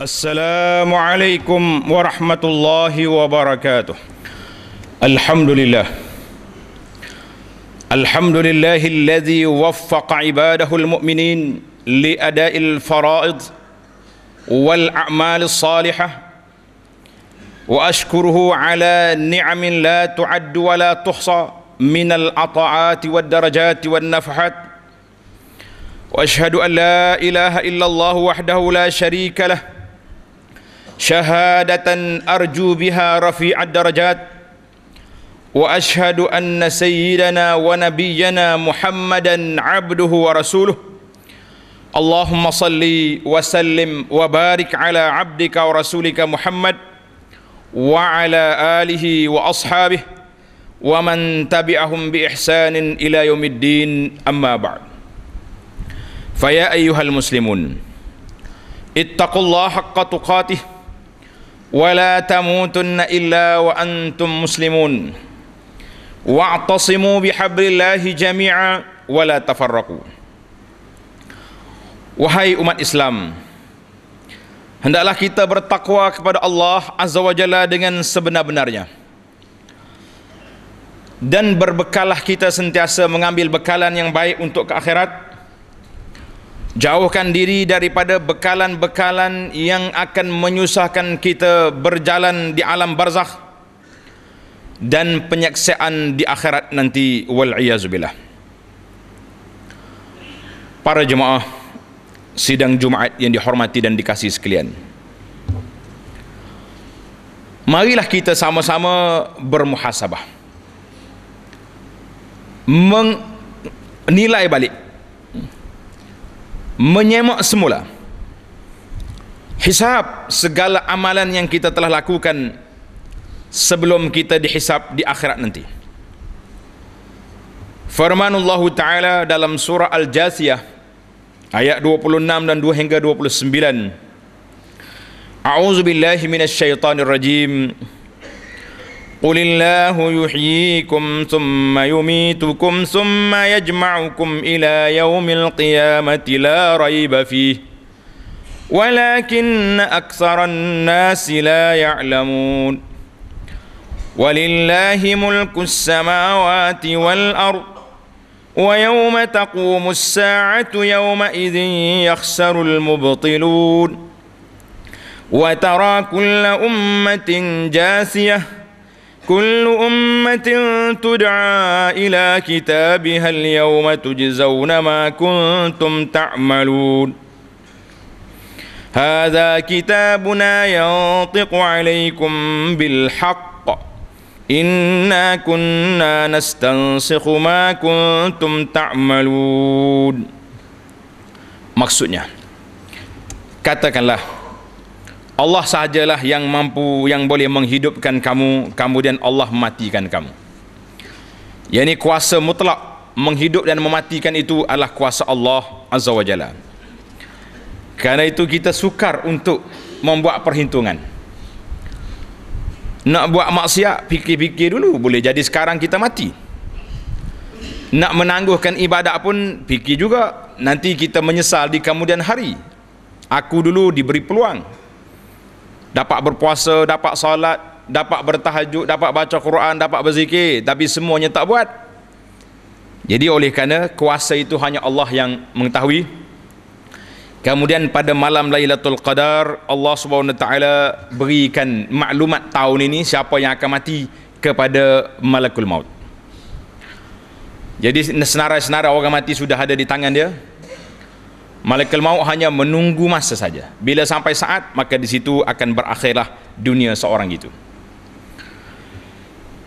السلام عليكم ورحمة الله وبركاته الحمد لله الحمد لله الذي وفق عباده المؤمنين لأداء الفرائض والأعمال الصالحة وأشكره على نعم لا تعد ولا تحصى من العطاءات والدرجات والنفحات وأشهد أن لا إله إلا الله وحده لا شريك له شهادة أرجو بها رفيع الدرجات وأشهد أن سيدنا ونبينا محمدا عبده ورسوله اللهم صل وسلم وبارك على عبدك ورسولك محمد وعلى آله وأصحابه ومن تبعهم بإحسان إلى يوم الدين أما بعد فيا أيها المسلمون اتقوا الله حق تقاته ولا تموتن إلا وأنتم مسلمون واعتصموا بحبر الله جميعا ولا تفرقوا وهاي أمة الإسلام Hendaklah kita bertakwa kepada Allah Azza wa Jalla dengan sebenar-benarnya. Dan berbekallah kita sentiasa mengambil bekalan yang baik untuk ke akhirat Jauhkan diri daripada bekalan-bekalan yang akan menyusahkan kita berjalan di alam barzakh dan penyeksaan di akhirat nanti wal iazubillah. Para jemaah sidang Jumaat yang dihormati dan dikasihi sekalian. Marilah kita sama-sama bermuhasabah. Menilai balik menyemak semula hisap segala amalan yang kita telah lakukan sebelum kita dihisap di akhirat nanti firman Allah taala dalam surah al Jasiyah ayat 26 dan 2 hingga 29 a'udzubillahi minasyaitonirrajim rajim قل الله يحييكم ثم يميتكم ثم يجمعكم إلى يوم القيامة لا ريب فيه ولكن أكثر الناس لا يعلمون ولله ملك السماوات والأرض ويوم تقوم الساعة يومئذ يخسر المبطلون وترى كل أمة جاثيه كل أمة تدعى إلى كتابها اليوم تجزون ما كنتم تعملون هذا كتابنا ينطق عليكم بالحق إنا كنا نستنسخ ما كنتم تعملون Maksudnya, katakanlah Allah sajalah yang mampu yang boleh menghidupkan kamu kemudian Allah mematikan kamu yakni kuasa mutlak menghidup dan mematikan itu adalah kuasa Allah Azza wa Jalla kerana itu kita sukar untuk membuat perhitungan nak buat maksiat fikir-fikir dulu boleh jadi sekarang kita mati nak menangguhkan ibadat pun fikir juga nanti kita menyesal di kemudian hari aku dulu diberi peluang dapat berpuasa, dapat salat, dapat bertahajud, dapat baca Quran, dapat berzikir, tapi semuanya tak buat. Jadi oleh kerana kuasa itu hanya Allah yang mengetahui. Kemudian pada malam Lailatul Qadar, Allah Subhanahu Wa Taala berikan maklumat tahun ini siapa yang akan mati kepada malakul maut. Jadi senarai-senarai orang mati sudah ada di tangan dia, Malaikat maut hanya menunggu masa saja. Bila sampai saat, maka di situ akan berakhirlah dunia seorang itu.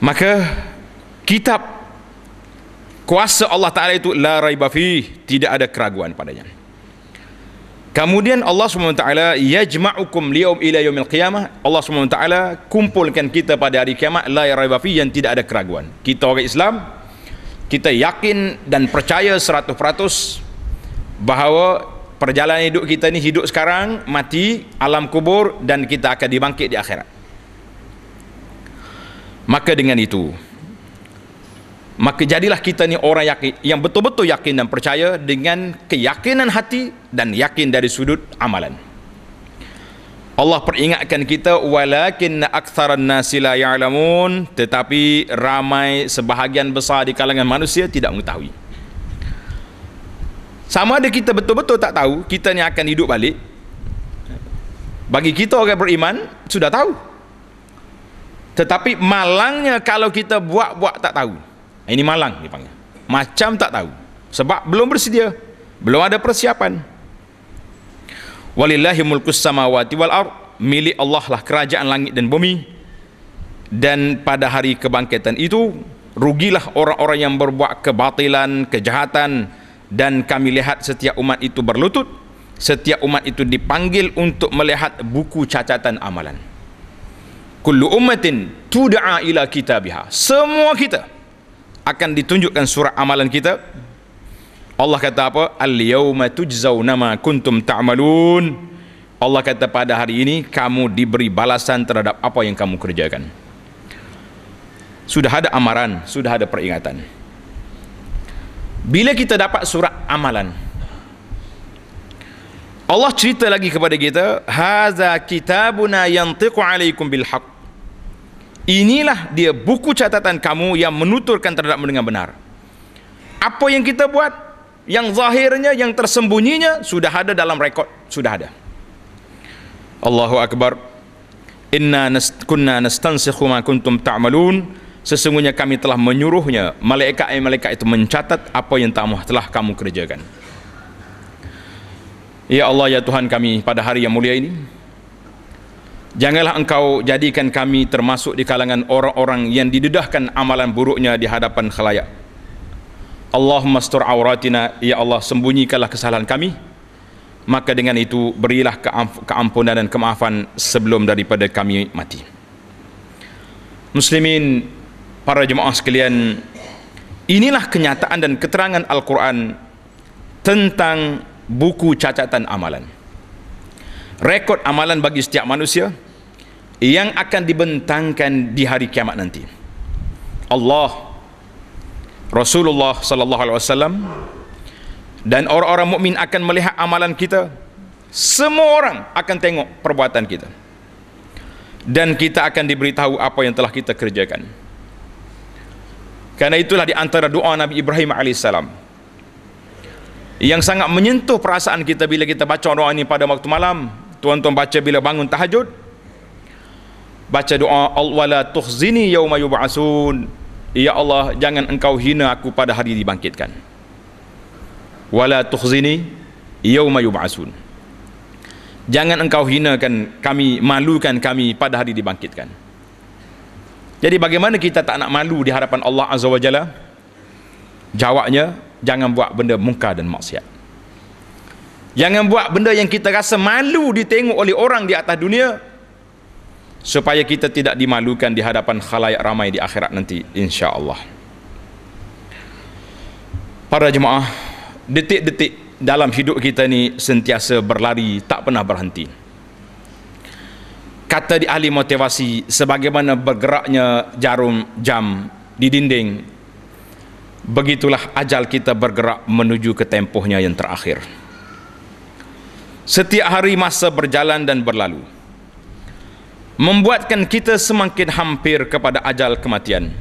Maka kitab kuasa Allah Ta'ala itu la raiba tidak ada keraguan padanya. Kemudian Allah SWT yajma'ukum liyaum ila yawmil qiyamah. Allah SWT kumpulkan kita pada hari kiamat la raiba yang tidak ada keraguan. Kita orang Islam, kita yakin dan percaya 100%, bahawa perjalanan hidup kita ni hidup sekarang mati alam kubur dan kita akan dibangkit di akhirat maka dengan itu maka jadilah kita ni orang yakin, yang betul-betul yakin dan percaya dengan keyakinan hati dan yakin dari sudut amalan Allah peringatkan kita walakin aktsaran nasi la ya'lamun tetapi ramai sebahagian besar di kalangan manusia tidak mengetahui sama ada kita betul-betul tak tahu kita ni akan hidup balik bagi kita orang beriman sudah tahu tetapi malangnya kalau kita buat-buat tak tahu ini malang dipanggil macam tak tahu sebab belum bersedia belum ada persiapan walillahi mulkus samawati wal ard milik Allah lah kerajaan langit dan bumi dan pada hari kebangkitan itu rugilah orang-orang yang berbuat kebatilan kejahatan dan kami lihat setiap umat itu berlutut setiap umat itu dipanggil untuk melihat buku catatan amalan kullu ummatin tud'a ila kitabiha semua kita akan ditunjukkan surat amalan kita Allah kata apa al yauma tujzauna ma kuntum ta'malun Allah kata pada hari ini kamu diberi balasan terhadap apa yang kamu kerjakan sudah ada amaran sudah ada peringatan bila kita dapat surat amalan Allah cerita lagi kepada kita Haza kitabuna yantiqu alaikum bilhaq Inilah dia buku catatan kamu yang menuturkan terhadap dengan benar Apa yang kita buat Yang zahirnya, yang tersembunyinya Sudah ada dalam rekod, sudah ada Allahu Akbar Inna nas kunna nastansikhu ma kuntum ta'malun ta sesungguhnya kami telah menyuruhnya malaikat-malaikat itu mencatat apa yang kamu telah kamu kerjakan Ya Allah ya Tuhan kami pada hari yang mulia ini janganlah engkau jadikan kami termasuk di kalangan orang-orang yang didedahkan amalan buruknya di hadapan khalayak Allahumma astur auratina ya Allah sembunyikanlah kesalahan kami maka dengan itu berilah keampunan dan kemaafan sebelum daripada kami mati Muslimin para jemaah sekalian inilah kenyataan dan keterangan Al-Quran tentang buku catatan amalan rekod amalan bagi setiap manusia yang akan dibentangkan di hari kiamat nanti Allah Rasulullah sallallahu alaihi wasallam dan orang-orang mukmin akan melihat amalan kita semua orang akan tengok perbuatan kita dan kita akan diberitahu apa yang telah kita kerjakan Karena itulah di antara doa Nabi Ibrahim AS Yang sangat menyentuh perasaan kita bila kita baca doa ini pada waktu malam Tuan-tuan baca bila bangun tahajud Baca doa Al-Wala tuhzini yawma yub'asun Ya Allah jangan engkau hina aku pada hari dibangkitkan Wala tuhzini yawma yub'asun Jangan engkau hinakan kami, malukan kami pada hari dibangkitkan jadi bagaimana kita tak nak malu di hadapan Allah Azza wa Jalla? Jawabnya, jangan buat benda mungkar dan maksiat. Jangan buat benda yang kita rasa malu ditengok oleh orang di atas dunia supaya kita tidak dimalukan di hadapan khalayak ramai di akhirat nanti insya-Allah. Para jemaah, detik-detik dalam hidup kita ni sentiasa berlari, tak pernah berhenti kata di ahli motivasi sebagaimana bergeraknya jarum jam di dinding begitulah ajal kita bergerak menuju ke tempohnya yang terakhir setiap hari masa berjalan dan berlalu membuatkan kita semakin hampir kepada ajal kematian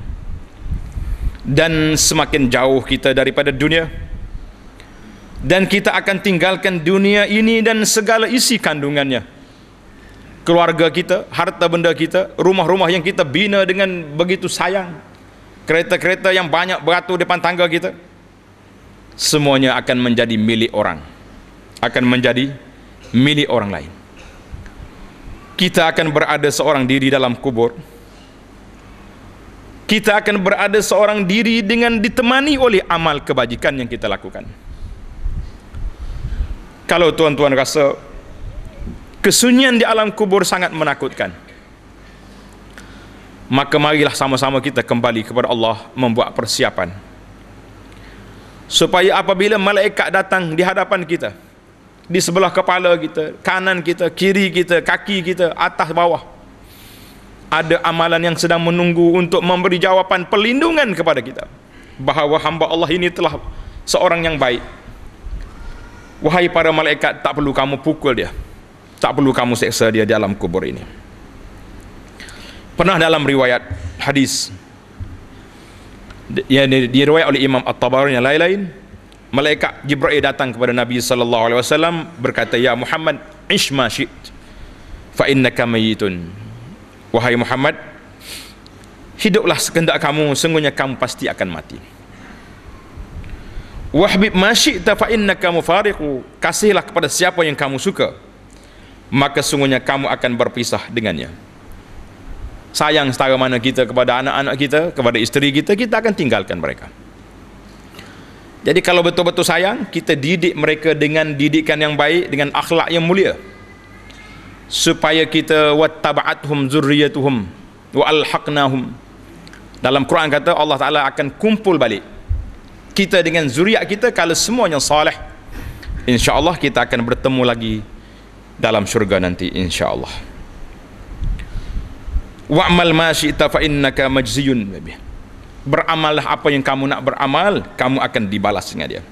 dan semakin jauh kita daripada dunia dan kita akan tinggalkan dunia ini dan segala isi kandungannya keluarga kita, harta benda kita, rumah-rumah yang kita bina dengan begitu sayang, kereta-kereta yang banyak beratur depan tangga kita, semuanya akan menjadi milik orang. Akan menjadi milik orang lain. Kita akan berada seorang diri dalam kubur. Kita akan berada seorang diri dengan ditemani oleh amal kebajikan yang kita lakukan. Kalau tuan-tuan rasa kesunyian di alam kubur sangat menakutkan maka marilah sama-sama kita kembali kepada Allah membuat persiapan supaya apabila malaikat datang di hadapan kita di sebelah kepala kita kanan kita kiri kita kaki kita atas bawah ada amalan yang sedang menunggu untuk memberi jawapan perlindungan kepada kita bahawa hamba Allah ini telah seorang yang baik wahai para malaikat tak perlu kamu pukul dia tak perlu kamu seksa dia di dalam kubur ini pernah dalam riwayat hadis yang diriwayat oleh Imam At-Tabarani yang lain-lain malaikat Jibril datang kepada Nabi sallallahu alaihi wasallam berkata ya Muhammad ishma syi't fa innaka mayitun wahai Muhammad hiduplah sekendak kamu sungguhnya kamu pasti akan mati wahbib masyi'ta fa kamu fariku kasihlah kepada siapa yang kamu suka maka sungguhnya kamu akan berpisah dengannya sayang setara mana kita kepada anak-anak kita kepada isteri kita kita akan tinggalkan mereka jadi kalau betul-betul sayang kita didik mereka dengan didikan yang baik dengan akhlak yang mulia supaya kita wattaba'athum zurriyyatuhum wa alhaqnahum dalam Quran kata Allah Taala akan kumpul balik kita dengan zuriat kita kalau semuanya soleh insya-Allah kita akan bertemu lagi dalam syurga nanti insyaallah wa'mal ma syi'ta fa innaka majziyun beramallah apa yang kamu nak beramal kamu akan dibalas dengan dia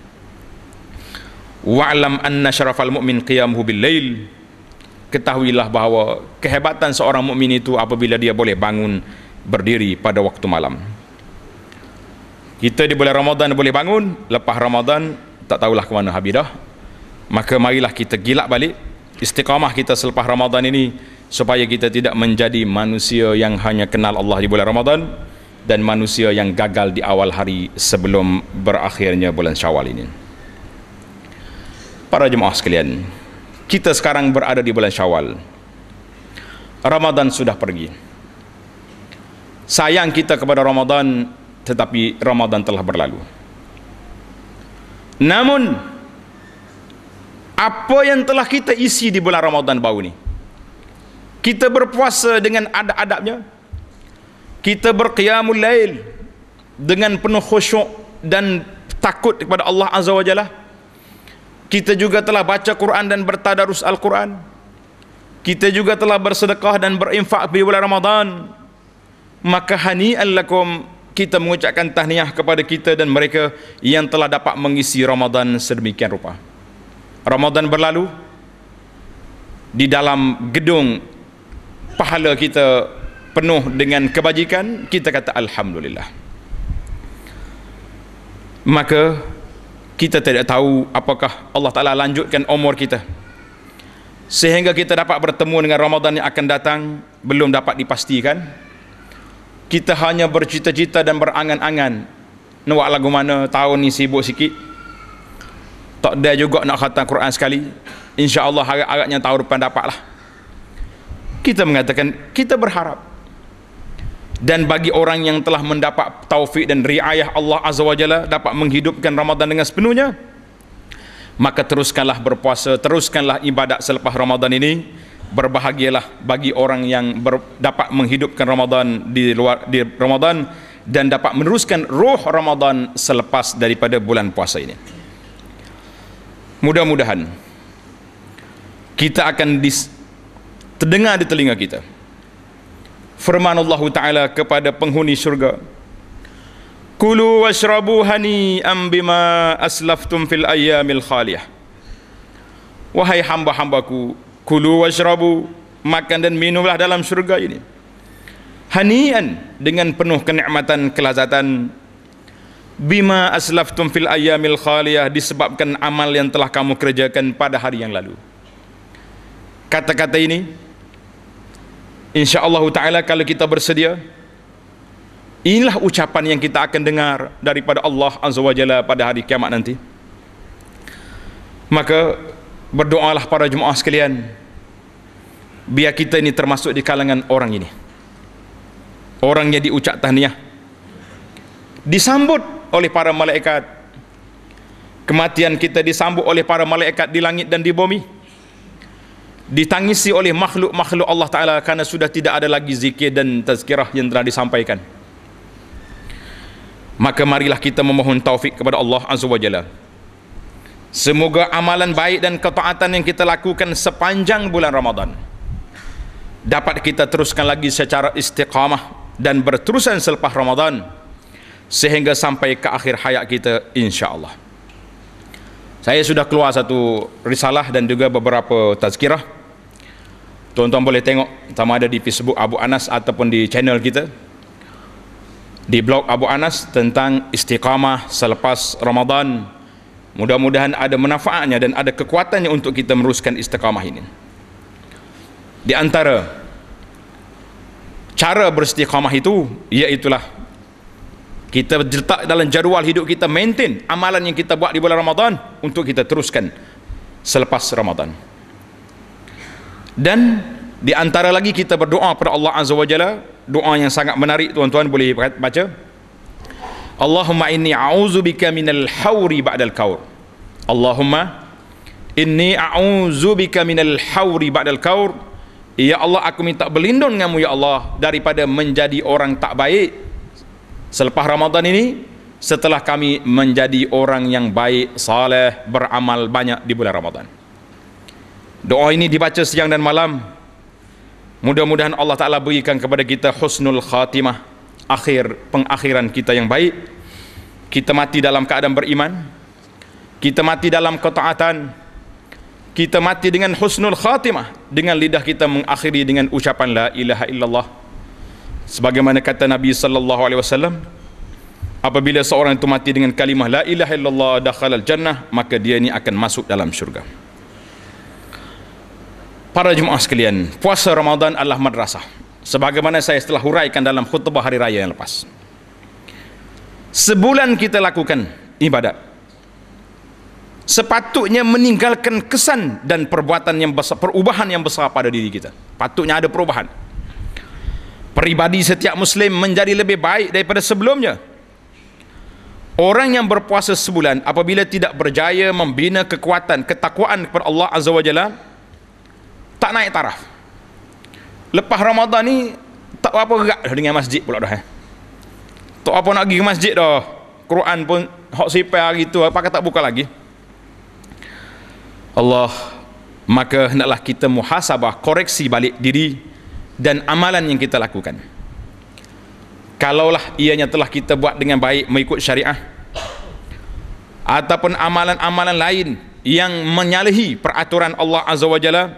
alam anna syarafal mu'min qiyamuhu bil lail ketahuilah bahawa kehebatan seorang mukmin itu apabila dia boleh bangun berdiri pada waktu malam kita di bulan Ramadan boleh bangun lepas Ramadan tak tahulah ke mana habidah maka marilah kita gilak balik istiqamah kita selepas Ramadan ini supaya kita tidak menjadi manusia yang hanya kenal Allah di bulan Ramadan dan manusia yang gagal di awal hari sebelum berakhirnya bulan Syawal ini. Para jemaah sekalian, kita sekarang berada di bulan Syawal. Ramadan sudah pergi. Sayang kita kepada Ramadan tetapi Ramadan telah berlalu. Namun apa yang telah kita isi di bulan Ramadhan baru ni kita berpuasa dengan adab-adabnya kita berqiyamul lail dengan penuh khusyuk dan takut kepada Allah Azza wa Jalla kita juga telah baca Quran dan bertadarus Al-Quran kita juga telah bersedekah dan berinfak di bulan Ramadhan. maka hani lakum kita mengucapkan tahniah kepada kita dan mereka yang telah dapat mengisi Ramadan sedemikian rupa. Ramadan berlalu di dalam gedung pahala kita penuh dengan kebajikan kita kata alhamdulillah maka kita tidak tahu apakah Allah Taala lanjutkan umur kita sehingga kita dapat bertemu dengan Ramadan yang akan datang belum dapat dipastikan kita hanya bercita-cita dan berangan-angan nak lagu mana tahun ni sibuk sikit tak ada juga nak khatam Quran sekali insyaAllah harap-harapnya tahun depan dapat lah kita mengatakan kita berharap dan bagi orang yang telah mendapat taufik dan riayah Allah Azza wa Jalla dapat menghidupkan Ramadan dengan sepenuhnya maka teruskanlah berpuasa teruskanlah ibadat selepas Ramadan ini berbahagialah bagi orang yang ber, dapat menghidupkan Ramadan di luar di Ramadan dan dapat meneruskan roh Ramadan selepas daripada bulan puasa ini mudah-mudahan kita akan terdengar di telinga kita firman Allah Ta'ala kepada penghuni syurga kulu washrabu hani'an bima aslaftum fil ayyamil khaliyah wahai hamba-hambaku kulu washrabu makan dan minumlah dalam syurga ini hani'an dengan penuh kenikmatan kelazatan bima aslaftum fil ayamil khaliyah disebabkan amal yang telah kamu kerjakan pada hari yang lalu. Kata-kata ini insyaallah taala kalau kita bersedia inilah ucapan yang kita akan dengar daripada Allah azza wajalla pada hari kiamat nanti. Maka berdoalah para jemaah sekalian biar kita ini termasuk di kalangan orang ini. Orang yang diucap tahniah disambut oleh para malaikat kematian kita disambut oleh para malaikat di langit dan di bumi ditangisi oleh makhluk-makhluk Allah Ta'ala kerana sudah tidak ada lagi zikir dan tazkirah yang telah disampaikan maka marilah kita memohon taufik kepada Allah Azza wa Jalla semoga amalan baik dan ketaatan yang kita lakukan sepanjang bulan Ramadan dapat kita teruskan lagi secara istiqamah dan berterusan selepas Ramadan sehingga sampai ke akhir hayat kita insyaallah. Saya sudah keluar satu risalah dan juga beberapa tazkirah. Tuan-tuan boleh tengok sama ada di Facebook Abu Anas ataupun di channel kita di blog Abu Anas tentang istiqamah selepas Ramadan. Mudah-mudahan ada manfaatnya dan ada kekuatannya untuk kita meruskan istiqamah ini. Di antara cara beristiqamah itu iaitulah kita letak dalam jadual hidup kita maintain amalan yang kita buat di bulan Ramadan untuk kita teruskan selepas Ramadan dan di antara lagi kita berdoa kepada Allah Azza wa Jalla doa yang sangat menarik tuan-tuan boleh baca Allahumma inni a'udzubika minal hawri ba'dal kaur Allahumma inni a'udzubika minal hawri ba'dal kaur Ya Allah aku minta berlindung denganmu Ya Allah daripada menjadi orang tak baik selepas Ramadan ini setelah kami menjadi orang yang baik, saleh, beramal banyak di bulan Ramadan. Doa ini dibaca siang dan malam. Mudah-mudahan Allah Taala berikan kepada kita husnul khatimah, akhir pengakhiran kita yang baik. Kita mati dalam keadaan beriman. Kita mati dalam ketaatan. Kita mati dengan husnul khatimah dengan lidah kita mengakhiri dengan ucapan la ilaha illallah sebagaimana kata Nabi sallallahu alaihi wasallam apabila seorang itu mati dengan kalimah la ilaha illallah dakhala jannah maka dia ini akan masuk dalam syurga para jemaah sekalian puasa Ramadan adalah madrasah sebagaimana saya telah huraikan dalam khutbah hari raya yang lepas sebulan kita lakukan ibadat sepatutnya meninggalkan kesan dan perbuatan yang besar perubahan yang besar pada diri kita patutnya ada perubahan peribadi setiap muslim menjadi lebih baik daripada sebelumnya orang yang berpuasa sebulan apabila tidak berjaya membina kekuatan ketakwaan kepada Allah Azza wa Jalla tak naik taraf lepas Ramadan ni tak apa gerak dengan masjid pula dah eh. tak apa nak pergi ke masjid dah Quran pun hak sipai hari tu apakah tak buka lagi Allah maka hendaklah kita muhasabah koreksi balik diri dan amalan yang kita lakukan kalaulah ianya telah kita buat dengan baik mengikut syariah ataupun amalan-amalan lain yang menyalahi peraturan Allah Azza wa Jalla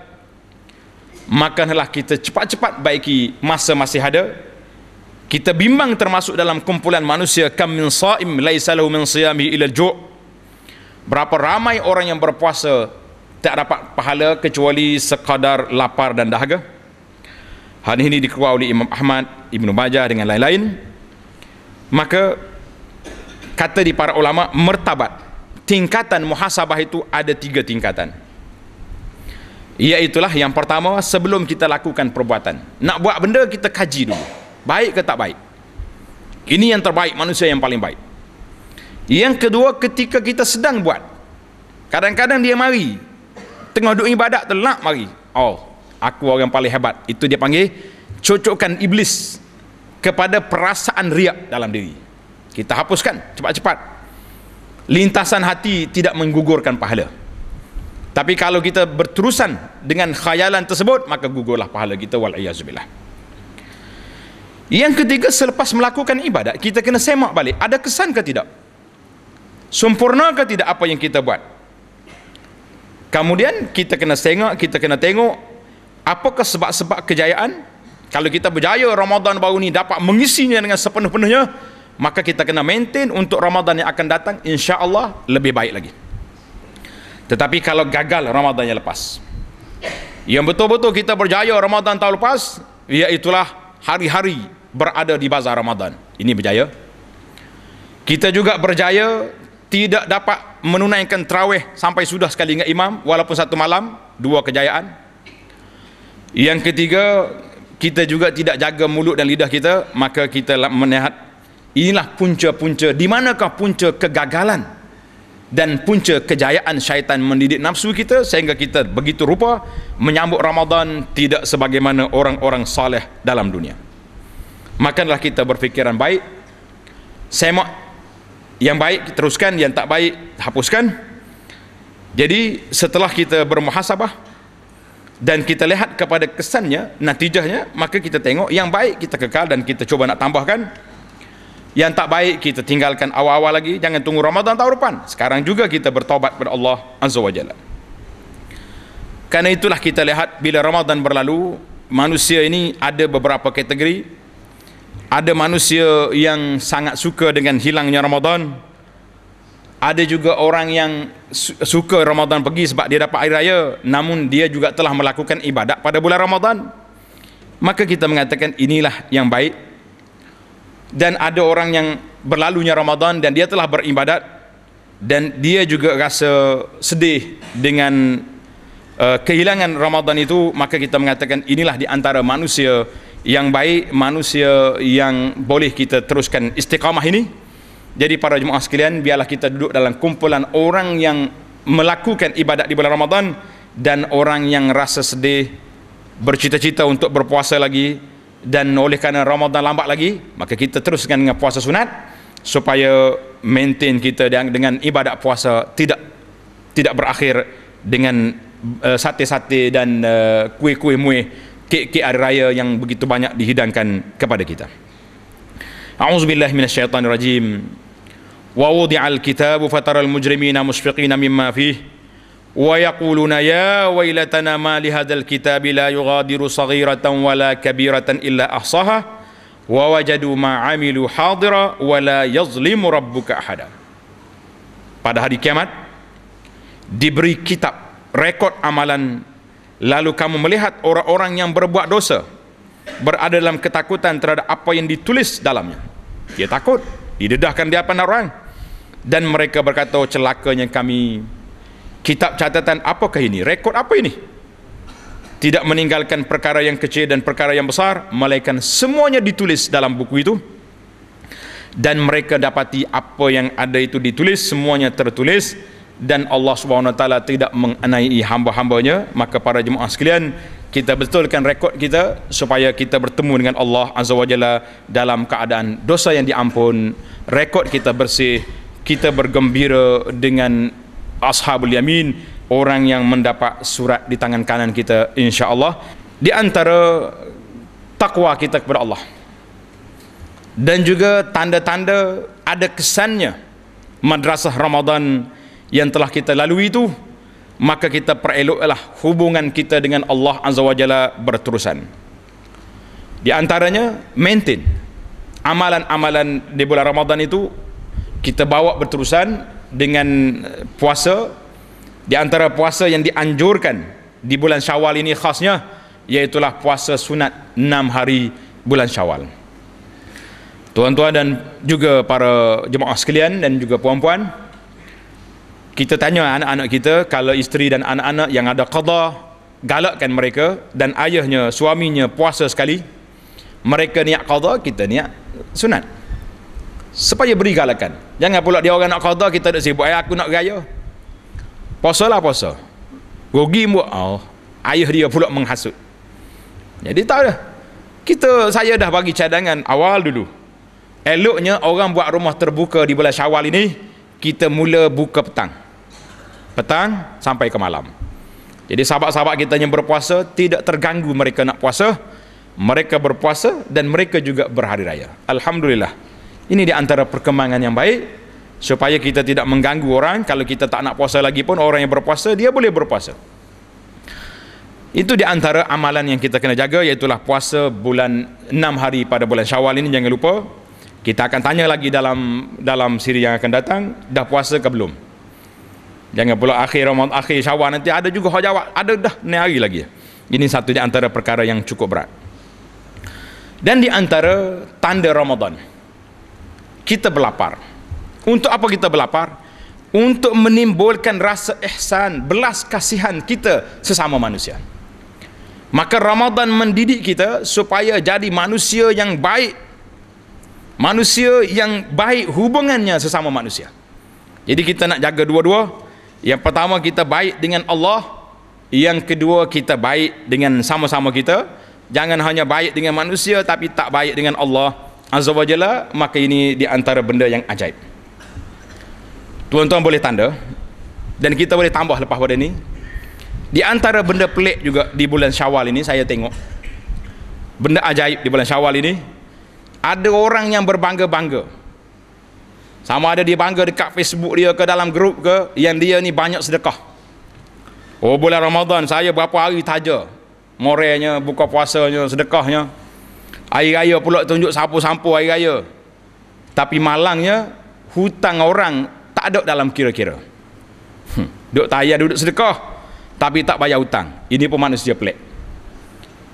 maka hendaklah kita cepat-cepat baiki masa masih ada kita bimbang termasuk dalam kumpulan manusia kam min saim laisa lahu min siyami ila ju' berapa ramai orang yang berpuasa tak dapat pahala kecuali sekadar lapar dan dahaga Hadis ini dikeluarkan oleh Imam Ahmad, Ibnu Majah dengan lain-lain. Maka kata di para ulama mertabat. Tingkatan muhasabah itu ada tiga tingkatan. Ia itulah yang pertama sebelum kita lakukan perbuatan. Nak buat benda kita kaji dulu. Baik ke tak baik. Ini yang terbaik manusia yang paling baik. Yang kedua ketika kita sedang buat. Kadang-kadang dia mari. Tengah duduk ibadat terlak mari. Oh aku orang paling hebat itu dia panggil cocokkan iblis kepada perasaan riak dalam diri kita hapuskan cepat-cepat lintasan hati tidak menggugurkan pahala tapi kalau kita berterusan dengan khayalan tersebut maka gugurlah pahala kita wal'iyazubillah yang ketiga selepas melakukan ibadat kita kena semak balik ada kesan ke tidak sempurna ke tidak apa yang kita buat kemudian kita kena semak kita kena tengok apakah sebab-sebab kejayaan kalau kita berjaya Ramadan baru ni dapat mengisinya dengan sepenuh-penuhnya maka kita kena maintain untuk Ramadan yang akan datang insya-Allah lebih baik lagi tetapi kalau gagal Ramadan yang lepas yang betul-betul kita berjaya Ramadan tahun lepas ialah hari-hari berada di bazar Ramadan ini berjaya kita juga berjaya tidak dapat menunaikan terawih sampai sudah sekali dengan imam walaupun satu malam dua kejayaan yang ketiga, kita juga tidak jaga mulut dan lidah kita, maka kita melihat inilah punca-punca di manakah punca kegagalan dan punca kejayaan syaitan mendidik nafsu kita sehingga kita begitu rupa menyambut Ramadan tidak sebagaimana orang-orang saleh dalam dunia. Makanlah kita berfikiran baik, semak yang baik teruskan, yang tak baik hapuskan. Jadi setelah kita bermuhasabah, dan kita lihat kepada kesannya natijahnya maka kita tengok yang baik kita kekal dan kita cuba nak tambahkan yang tak baik kita tinggalkan awal-awal lagi jangan tunggu Ramadan tahun depan sekarang juga kita bertobat kepada Allah azza wajalla karena itulah kita lihat bila Ramadan berlalu manusia ini ada beberapa kategori ada manusia yang sangat suka dengan hilangnya Ramadan ada juga orang yang suka Ramadan pergi sebab dia dapat air raya namun dia juga telah melakukan ibadat pada bulan Ramadan. Maka kita mengatakan inilah yang baik. Dan ada orang yang berlalunya Ramadan dan dia telah beribadat dan dia juga rasa sedih dengan uh, kehilangan Ramadan itu, maka kita mengatakan inilah di antara manusia yang baik, manusia yang boleh kita teruskan istiqamah ini. Jadi para jemaah sekalian, biarlah kita duduk dalam kumpulan orang yang melakukan ibadat di bulan Ramadan dan orang yang rasa sedih bercita-cita untuk berpuasa lagi dan oleh kerana Ramadan lambat lagi maka kita teruskan dengan puasa sunat supaya maintain kita dengan ibadat puasa tidak tidak berakhir dengan uh, sate-sate dan uh, kuih-kuih muih kek-kek hari raya yang begitu banyak dihidangkan kepada kita A'udzubillahiminasyaitanirajim rajim ووضع الكتاب فترى المجرمين مشفقين مما فيه ويقولون يا ويلتنا ما لهذا الكتاب لا يغادر صغيرة ولا كبيرة إلا أحصاها ووجدوا ما عملوا حاضرا ولا يظلم ربك أحدا pada hari kiamat diberi kitab rekod amalan lalu kamu melihat orang-orang yang berbuat dosa berada dalam ketakutan terhadap apa yang ditulis dalamnya dia takut didedahkan di hadapan orang dan mereka berkata oh, celakanya kami kitab catatan apakah ini rekod apa ini tidak meninggalkan perkara yang kecil dan perkara yang besar melainkan semuanya ditulis dalam buku itu dan mereka dapati apa yang ada itu ditulis semuanya tertulis dan Allah SWT tidak menganai hamba-hambanya maka para jemaah sekalian kita betulkan rekod kita supaya kita bertemu dengan Allah Azza wa Jalla dalam keadaan dosa yang diampun, rekod kita bersih, kita bergembira dengan ashabul yamin, orang yang mendapat surat di tangan kanan kita insya-Allah. Di antara takwa kita kepada Allah dan juga tanda-tanda ada kesannya madrasah Ramadan yang telah kita lalui itu maka kita pereloklah hubungan kita dengan Allah Azza wa Jalla berterusan di antaranya maintain amalan-amalan di bulan Ramadan itu kita bawa berterusan dengan puasa di antara puasa yang dianjurkan di bulan syawal ini khasnya iaitulah puasa sunat 6 hari bulan syawal tuan-tuan dan juga para jemaah sekalian dan juga puan-puan kita tanya anak-anak kita kalau isteri dan anak-anak yang ada qada galakkan mereka dan ayahnya suaminya puasa sekali mereka niat qada kita niat sunat supaya beri galakan jangan pula dia orang nak qada kita nak sibuk eh aku nak raya puasa lah puasa rugi buat oh, ayah dia pula menghasut jadi tak ada kita saya dah bagi cadangan awal dulu eloknya orang buat rumah terbuka di bulan syawal ini kita mula buka petang petang sampai ke malam. Jadi sahabat-sahabat kita yang berpuasa tidak terganggu mereka nak puasa. Mereka berpuasa dan mereka juga berhari raya. Alhamdulillah. Ini di antara perkembangan yang baik supaya kita tidak mengganggu orang kalau kita tak nak puasa lagi pun orang yang berpuasa dia boleh berpuasa. Itu di antara amalan yang kita kena jaga iaitu puasa bulan 6 hari pada bulan Syawal ini jangan lupa. Kita akan tanya lagi dalam dalam siri yang akan datang dah puasa ke belum? Jangan pula akhir Ramadan, akhir Syawal nanti ada juga hak jawab. Ada dah ni hari lagi. Ini satu di antara perkara yang cukup berat. Dan di antara tanda Ramadan. Kita berlapar. Untuk apa kita berlapar? Untuk menimbulkan rasa ihsan, belas kasihan kita sesama manusia. Maka Ramadan mendidik kita supaya jadi manusia yang baik. Manusia yang baik hubungannya sesama manusia. Jadi kita nak jaga dua-dua. Yang pertama kita baik dengan Allah Yang kedua kita baik dengan sama-sama kita Jangan hanya baik dengan manusia tapi tak baik dengan Allah Azza wa Jalla Maka ini di antara benda yang ajaib Tuan-tuan boleh tanda Dan kita boleh tambah lepas pada ini Di antara benda pelik juga di bulan syawal ini saya tengok Benda ajaib di bulan syawal ini Ada orang yang berbangga-bangga sama ada dia bangga dekat Facebook dia ke dalam grup ke yang dia ni banyak sedekah oh bulan Ramadan saya berapa hari taja morenya buka puasanya sedekahnya air raya pula tunjuk sapu sampu air raya tapi malangnya hutang orang tak ada dalam kira-kira hmm. duduk tayar duduk sedekah tapi tak bayar hutang ini pun manusia pelik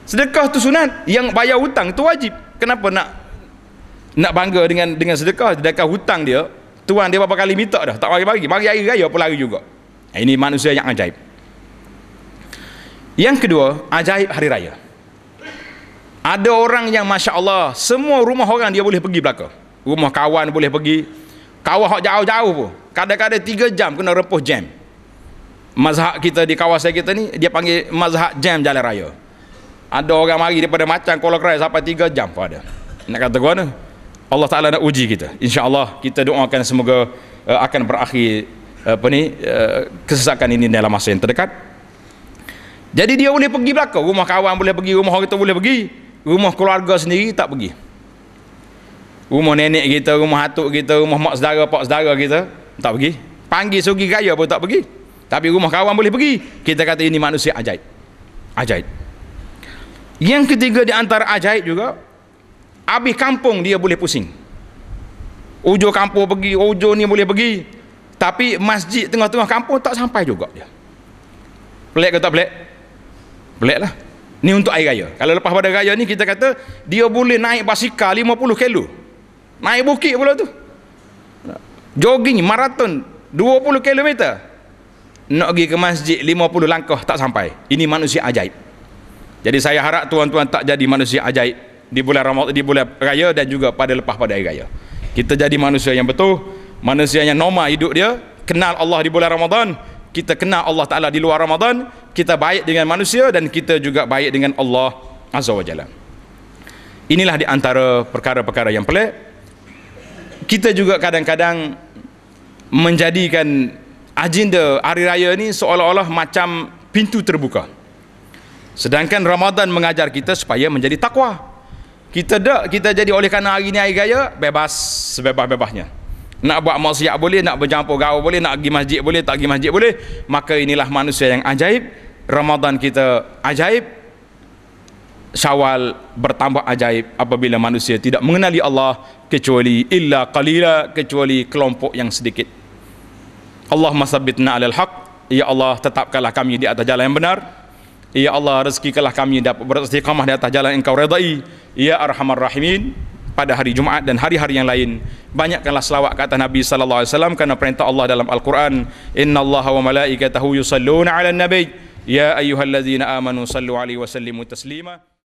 sedekah tu sunat yang bayar hutang tu wajib kenapa nak nak bangga dengan dengan sedekah sedekah hutang dia tuan dia berapa kali minta dah tak bagi-bagi bagi hari raya pun lari juga ini manusia yang ajaib yang kedua ajaib hari raya ada orang yang Masya Allah semua rumah orang dia boleh pergi belaka rumah kawan boleh pergi kawan yang jauh-jauh pun kadang-kadang 3 jam kena repuh jam mazhab kita di kawasan kita ni dia panggil mazhab jam jalan raya ada orang mari daripada macam kolokrai sampai 3 jam pun ada nak kata ke mana Allah Taala nak uji kita. Insya-Allah kita doakan semoga uh, akan berakhir uh, apa ni uh, kesesakan ini dalam masa yang terdekat. Jadi dia boleh pergi belaka, rumah kawan boleh pergi, rumah kita boleh pergi, rumah keluarga sendiri tak pergi. Rumah nenek kita, rumah atuk kita, rumah mak saudara, pak saudara kita tak pergi. Panggil sugi kaya pun tak pergi. Tapi rumah kawan boleh pergi. Kita kata ini manusia ajaib. Ajaib. Yang ketiga di antara ajaib juga habis kampung dia boleh pusing ujung kampung pergi ujung ni boleh pergi tapi masjid tengah-tengah kampung tak sampai juga dia pelik ke tak pelik pelik lah ni untuk air raya kalau lepas pada raya ni kita kata dia boleh naik basikal 50 kilo naik bukit pula tu jogging maraton 20 km nak pergi ke masjid 50 langkah tak sampai ini manusia ajaib jadi saya harap tuan-tuan tak jadi manusia ajaib di bulan Ramadhan, di bulan raya dan juga pada lepas pada hari raya. Kita jadi manusia yang betul, manusia yang normal hidup dia, kenal Allah di bulan Ramadhan, kita kenal Allah Ta'ala di luar Ramadhan, kita baik dengan manusia dan kita juga baik dengan Allah Azza wa Jalla. Inilah di antara perkara-perkara yang pelik. Kita juga kadang-kadang menjadikan agenda hari raya ini seolah-olah macam pintu terbuka. Sedangkan Ramadan mengajar kita supaya menjadi takwa kita dah kita jadi oleh kerana hari ni hari raya bebas sebebas-bebasnya nak buat maksiat boleh nak bercampur gaul boleh nak pergi masjid boleh tak pergi masjid boleh maka inilah manusia yang ajaib Ramadan kita ajaib Syawal bertambah ajaib apabila manusia tidak mengenali Allah kecuali illa qalila kecuali kelompok yang sedikit Allahumma sabbitna alal haq ya Allah tetapkanlah kami di atas jalan yang benar Ya Allah rezekilah kami dapat beristiqamah di atas jalan yang kau redai Ya Arhamar Rahimin pada hari Jumaat dan hari-hari yang lain banyakkanlah selawat kata Nabi sallallahu alaihi wasallam karena perintah Allah dalam Al-Quran innallaha wa malaikatahu yusalluna 'alan nabiy ya ayyuhallazina amanu sallu 'alaihi wa sallimu taslima